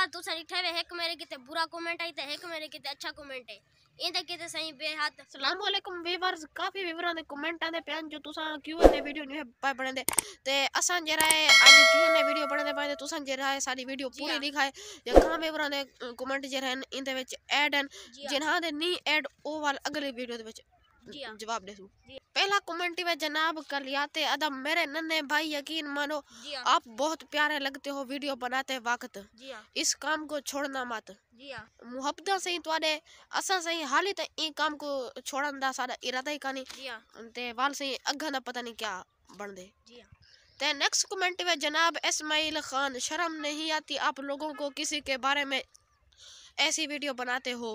बार दूसरा लिखा है हेक मेरे कितने बुरा कमेंट आई ते हेक मेरे कितने अच्छा कमेंट है इंदा कितने सही बे हाथ सलाम वालेकुम व्यूअर्स काफी व्यूअरां दे कमेंट आंदे पयान जो तुसा क्यों दे वीडियो ने पाए बने दे ते असा जरा है आज क्यों ने वीडियो बने दे पाए तुसा जरा है सारी वीडियो पूरी दिखाए है जे कहां व्यूअरां दे कमेंट जरा है इंदे विच ऐड है जिन्हां दे नहीं ऐड ओ वाल अगले वीडियो दे विच हाँ। जवाब दे पहला कमेंट में जनाब कर थे अदम मेरे नन्हे भाई यकीन मानो हाँ। आप बहुत प्यारे लगते हो वीडियो बनाते वक्त हाँ। इस काम को छोड़ना मत मुहब्बत सही तुआडे असा सही हाली तो ई काम को छोड़न दा सारा इरादा ही कानी ते वाल सही अग्गा ना पता नहीं क्या बन दे ते नेक्स्ट कमेंट में जनाब इस्माइल खान शर्म नहीं आती आप लोगों को किसी के बारे में ऐसी वीडियो बनाते हो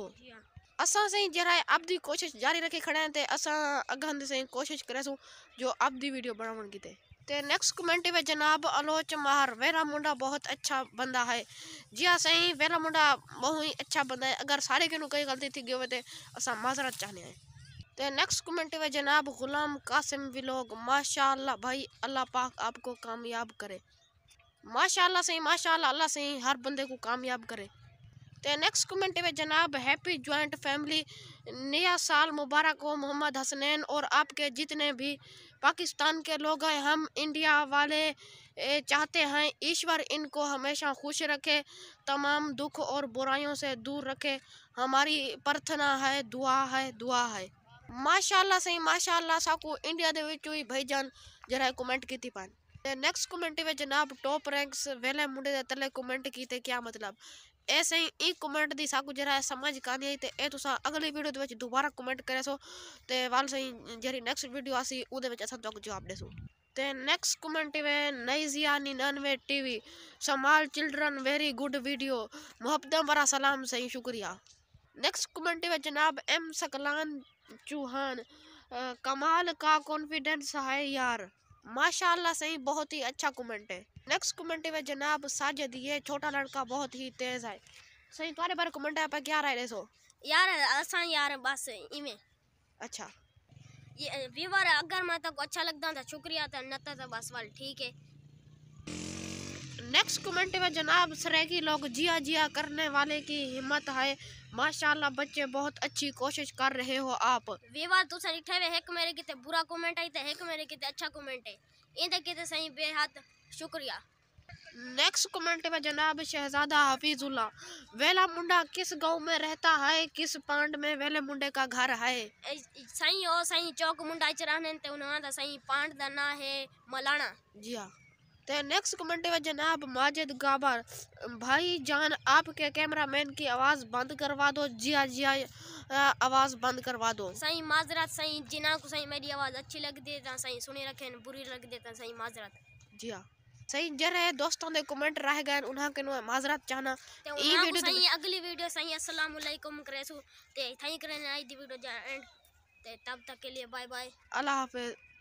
असा सही जरा आप भी कोशिश जारी रखी खड़ा आहिनि अस असां सही कोशिश साईं जो आप भी वीडियो बनाउण की ते नेक्स्ट कमेंट में जनाब आलोच महार वेरा मुंडा बहुत अच्छा बंदा है जी हाँ सही वेरा मुंडा बहुत ही अच्छा बंदा है अगर सारे के कई गलती थी गए तो अस माजरत चाहते हैं तो नेक्स्ट कमेंट में जनाब गुलाम कासिम विलोग माशाल्लाह भाई अल्लाह पाक आपको कामयाब करे माशाल्लाह सही माशाल्लाह अल्लाह सही हर बंदे को कामयाब करे तो नेक्स्ट कमेंट में जनाब हैप्पी ज्वाइंट फैमिली नया साल मुबारक हो मोहम्मद हसनैन और आपके जितने भी पाकिस्तान के लोग हैं हम इंडिया वाले चाहते हैं ईश्वर इनको हमेशा खुश रखे तमाम दुख और बुराइयों से दूर रखे हमारी प्रार्थना है दुआ है दुआ है माशाल्लाह सही माशाल्लाह साकू इंडिया के विच हुई भाईजान जरा कमेंट की थी पान नेक्स्ट कमेंट में जनाब टॉप रैंक्स वेले मुंडे तले कमेंट की थे क्या मतलब ऐसे ही कमेंट की सब जरा समझ कर नहीं आई तो यह तुम अगली वीडियो के दोबारा कमेंट करे सो तो वाल सही जी नैक्सट वीडियो आसी उसको जवाब देसो तो नैक्सट कमेंट में नईजिया निन्नवे T V small children very good video मुहब्दम वरा सलाम सही शुक्रिया नैक्सट कमेंट में जनाब एम सकलान चूहान कमाल का कॉन्फिडेंस है यार माशाला सही बहुत ही अच्छा कमेंट है नेक्स्ट कमेंट में जनाब साजिद ये छोटा लड़का बहुत ही तेज है सही तुम्हारे बारे कमेंट है पर क्या राय है सो यार ऐसा यार बस इमे अच्छा ये व्यूअर अगर मैं को तो अच्छा लगता था तो शुक्रिया था तो न था बस वाल ठीक है नेक्स्ट कमेंट में जनाब सरेकी लोग जिया जिया करने वाले की हिम्मत है माशाल्लाह बच्चे बहुत अच्छी कोशिश कर रहे हो आप विवाह तो सर ठेवे एक मेरे कितने बुरा कमेंट है ते एक मेरे कितने अच्छा कमेंट है इन कितने सही बेहद शुक्रिया नेक्स्ट कमेंट में जनाब शहजादा हाफिजुल्ला वेला मुंडा किस गांव में रहता है किस पांड में वेले मुंडे का घर है सही ओ सही चौक मुंडा चराने ते उन्हां दा सही पांड दा ना है मलाना जी हां ते नेक्स्ट कमेंट में जनाब माजिद गाबर भाई जान आपके कैमरामैन की आवाज़ बंद करवा दो जी हां जी हां आवाज़ बंद करवा दो सही माजरात सही जिना को सही मेरी आवाज़ अच्छी लग ता सही सुनी रखे बुरी लग ता सही माजरात जी हां सही जर है दोस्तों दे कमेंट रह गए उन्हा के माजरात चाहना ई वीडियो सही अगली वीडियो सही अस्सलाम वालेकुम करेसु ते थई करे आई दी वीडियो जा एंड ते तब तक के लिए बाय बाय अल्लाह हाफिज़